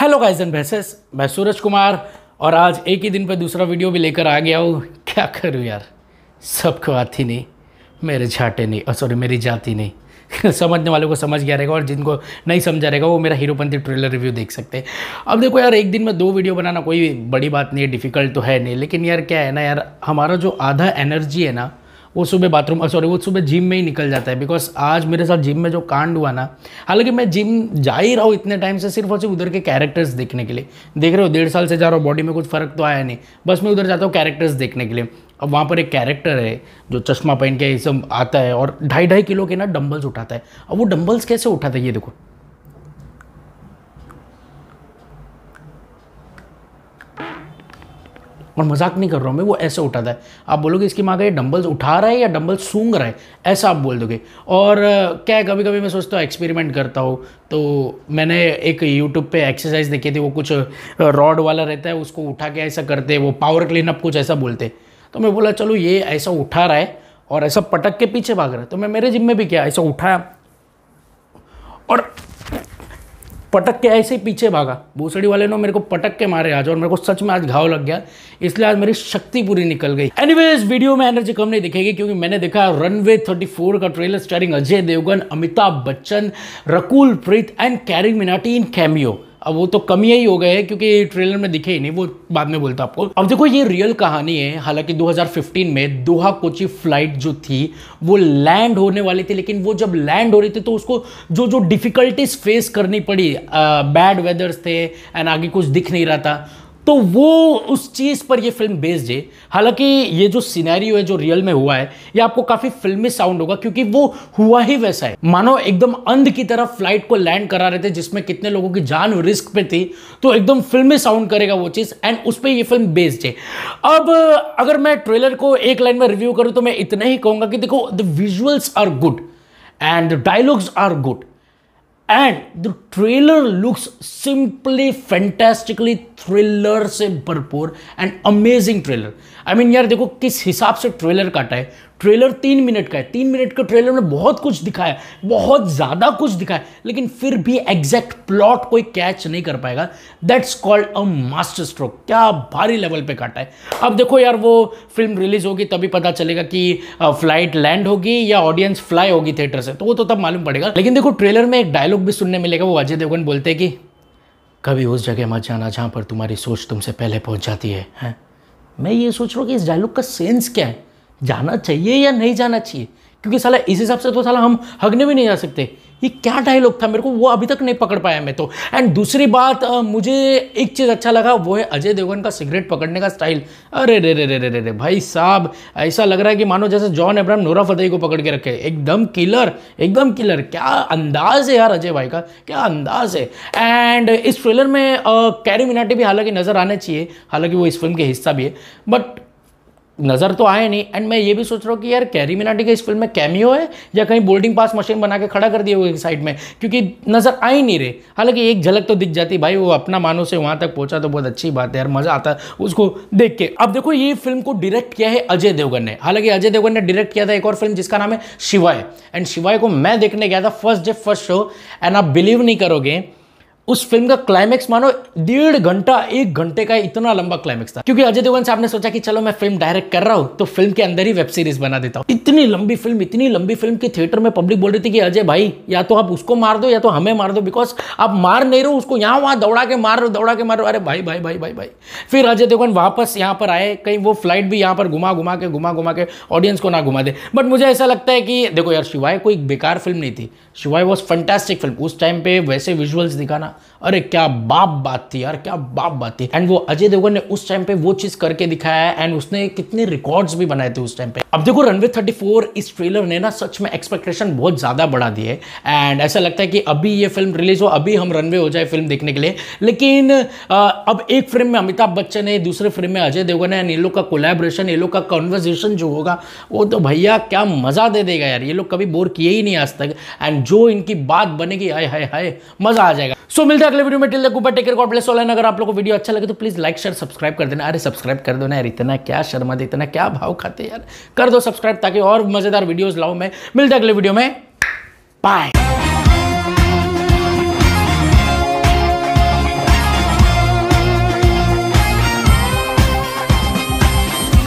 Hello गाइजन and भैसेस मैं सूरज कुमार और आज एक ही दिन पर दूसरा वीडियो भी लेकर आ गया हूँ क्या करूँ यार सबको आती नहीं मेरे झाटे नहीं और सॉरी मेरी जाति नहीं समझने वालों को समझ गया रहेगा और जिनको नहीं समझा रहेगा वो मेरा हीरोपंथी ट्रेलर रिव्यू देख सकते हैं अब देखो यार एक दिन में दो वीडियो बनाना कोई बड़ी बात नहीं है डिफ़िकल्ट तो है नहीं लेकिन यार क्या है ना यार हमारा जो आधा एनर्जी है ना वो सुबह बाथरूम सॉरी वो सुबह जिम में ही निकल जाता है बिकॉज आज मेरे साथ जिम में जो कांड हुआ ना हालांकि मैं जिम जा ही रहा हूँ इतने टाइम से सिर्फ और सिर्फ उधर के कैरेक्टर्स देखने के लिए देख रहे हो डेढ़ साल से जा रहा हूँ बॉडी में कुछ फ़र्क तो आया नहीं बस मैं उधर जाता हूँ कैरेक्टर्स देखने के लिए अब वहाँ पर एक कैरेक्टर है जो चश्मा पहन के ये सब आता है और ढाई ढाई किलो के ना डम्बल्स उठाता है अब वो डम्बल्स कैसे उठाता है ये देखो और मजाक नहीं कर रहा हूँ मैं वो ऐसे उठाता है आप बोलोगे इसकी माँ का ये डंबल्स उठा रहा है या डम्बल्स सूंघ रहा है ऐसा आप बोल दोगे और क्या है कभी कभी मैं सोचता हूँ एक्सपेरिमेंट करता हूँ तो मैंने एक यूट्यूब पे एक्सरसाइज देखी थी वो कुछ रॉड वाला रहता है उसको उठा के ऐसा करते वो पावर क्लीनअप कुछ ऐसा बोलते तो मैं बोला चलो ये ऐसा उठा रहा है और ऐसा पटक के पीछे भाग रहा है तो मैं मेरे जिम में भी किया ऐसा उठाया और पटक के ऐसे ही पीछे भागा भूसड़ी वाले ने मेरे को पटक के मारे आज और मेरे को सच में आज घाव लग गया इसलिए आज मेरी शक्ति पूरी निकल गई एनीवे इस वीडियो में एनर्जी कम नहीं दिखेगी क्योंकि मैंने देखा रनवे 34 का trailer starring Ajay Devgan Amitabh Bachchan Rakul Preet and CarryMinati in cameo अब वो तो कमी ही हो गए हैं क्योंकि ट्रेलर में दिखे ही नहीं वो बाद में बोलता आपको अब देखो ये रियल कहानी है हालांकि 2015 में दोहा कोची फ्लाइट जो थी वो लैंड होने वाली थी लेकिन वो जब लैंड हो रही थी तो उसको जो जो डिफ़िकल्टीज फेस करनी पड़ी बैड वेदर्स थे एंड आगे कुछ दिख नहीं रहा था तो वो उस चीज़ पर ये फिल्म बेस्ड है हालांकि ये जो सिनेरियो है जो रियल में हुआ है ये आपको काफ़ी फिल्मी साउंड होगा क्योंकि वो हुआ ही वैसा है मानो एकदम अंध की तरह फ्लाइट को लैंड करा रहे थे जिसमें कितने लोगों की जान रिस्क पे थी तो एकदम फिल्मी साउंड करेगा वो चीज़ एंड उस पर यह फिल्म बेस्ड है अब अगर मैं ट्रेलर को एक लाइन में रिव्यू करूँ तो मैं इतना ही कहूँगा कि देखो the visuals are good and dialogues are good and the trailer looks simply fantastically thriller से भरपूर and amazing trailer. I mean yar, देखो kis हिसाब se trailer काटा है ट्रेलर तीन मिनट का है तीन मिनट के ट्रेलर में बहुत कुछ दिखाया बहुत ज़्यादा कुछ दिखाया लेकिन फिर भी एग्जैक्ट प्लॉट कोई कैच नहीं कर पाएगा that's called a master stroke क्या भारी लेवल पे काटा है अब देखो यार वो फिल्म रिलीज होगी तभी पता चलेगा कि फ्लाइट लैंड होगी या ऑडियंस फ्लाई होगी थिएटर से तो वो तो तब मालूम पड़ेगा लेकिन देखो ट्रेलर में एक डायलॉग भी सुनने मिलेगा वो अजय देवगन बोलते हैं कि कभी उस जगह मत जाना जहाँ पर तुम्हारी सोच तुमसे पहले पहुँच जाती है, है? मैं ये सोच रहा हूँ कि इस डायलॉग का सेंस क्या है जाना चाहिए या नहीं जाना चाहिए क्योंकि साला इस हिसाब से तो साला हम हगने भी नहीं जा सकते ये क्या डायलॉग था मेरे को वो अभी तक नहीं पकड़ पाया मैं तो एंड दूसरी बात आ, मुझे एक चीज़ अच्छा लगा वो है अजय देवगन का सिगरेट पकड़ने का स्टाइल अरे रे रे रे रे रे रे भाई साहब ऐसा लग रहा है कि मानो जैसे जॉन अब्राहम नोरा फतेही को पकड़ के रखे एकदम किलर एकदम किलर क्या अंदाज है यार अजय भाई का क्या अंदाज है एंड इस ट्रेलर में कैरी मिनाटी भी हालांकि नज़र आना चाहिए हालांकि वो इस फिल्म के हिस्सा भी है बट नज़र तो आए नहीं एंड मैं ये भी सोच रहा हूँ कि यार कैरी मिनाटी के इस फिल्म में कैमियो है या कहीं बोल्डिंग पास मशीन बना के खड़ा कर दिए साइड में क्योंकि नज़र आ ही नहीं रहे हालांकि एक झलक तो दिख जाती भाई वो अपना मानो से वहाँ तक पहुँचा तो बहुत अच्छी बात है यार मज़ा आता है उसको देख के अब देखो ये फिल्म को डायरेक्ट किया है अजय देवगन ने हालांकि अजय देवगन ने डायरेक्ट किया था एक और फिल्म जिसका नाम है शिवाय एंड शिवाय को मैं देखने गया था first day first show and आप बिलीव नहीं करोगे उस फिल्म का क्लाइमेक्स मानो डेढ़ घंटा एक घंटे का इतना लंबा क्लाइमेक्स था क्योंकि अजय देवगन साहब ने सोचा कि चलो मैं फिल्म डायरेक्ट कर रहा हूं तो फिल्म के अंदर ही वेब सीरीज बना देता हूं इतनी लंबी फिल्म इतनी लंबी फिल्म के थिएटर में पब्लिक बोल रही थी कि अजय भाई या तो आप उसको मार दो या तो हमें मार दो बिकॉज आप मार नहीं रहो उसको यहां वहां दौड़ा के मार रहे दौड़ा के मार रहे अरे भाई भाई भाई भाई भाई फिर अजय देवगन वापस यहां पर आए कहीं वो फ्लाइट भी यहां पर घुमा घुमा के घुमा घुमा के ऑडियंस को ना घुमा दे बट मुझे ऐसा लगता है कि देखो यार शिवाय कोई बेकार फिल्म नहीं थी शिवाय वॉज फंटेस्टिक फिल्म उस टाइम पे वैसे विजुअल्स दिखाना ना अरे क्या बाप बात थी यार क्या बाप बात थी एंड वो अजय देवगन ने उस टाइम पे वो चीज करके दिखाया है एंड उसने कितने रिकॉर्ड्स भी बनाए थे उस टाइम पे अब देखो रनवे 34 इस ट्रेलर ने ना सच में एक्सपेक्टेशन बहुत ज़्यादा बढ़ा दी है एंड ऐसा लगता है कि अभी ये फिल्म रिलीज हो अभी हम रनवे हो जाए फिल्म देखने के लिए लेकिन अब एक फिल्म में अमिताभ बच्चन है दूसरे फिल्म में अजय देवगन है इन लोग का कोलेब्रेशन ये लोग का कॉन्वर्जेशन जो होगा वो तो भैया क्या मज़ा दे देगा यार ये लोग कभी बोर किए ही नहीं आज तक एंड जो इनकी बात बनेगी हाय हाय हाय मज़ा आ जाएगा सो सो मिलते हैं अगले वीडियो में टिल तक ऊपर टेकर गॉड ब्लेस ऑल अगर आप लोग को वीडियो अच्छा लगे तो प्लीज लाइक शेयर सब्सक्राइब कर देना अरे सब्सक्राइब कर दो ना यार इतना क्या शर्मा दे इतना क्या भाव खाते यार कर दो सब्सक्राइब ताकि और मजेदार वीडियोज लाओ मैं मिलते अगले वीडियो में बाय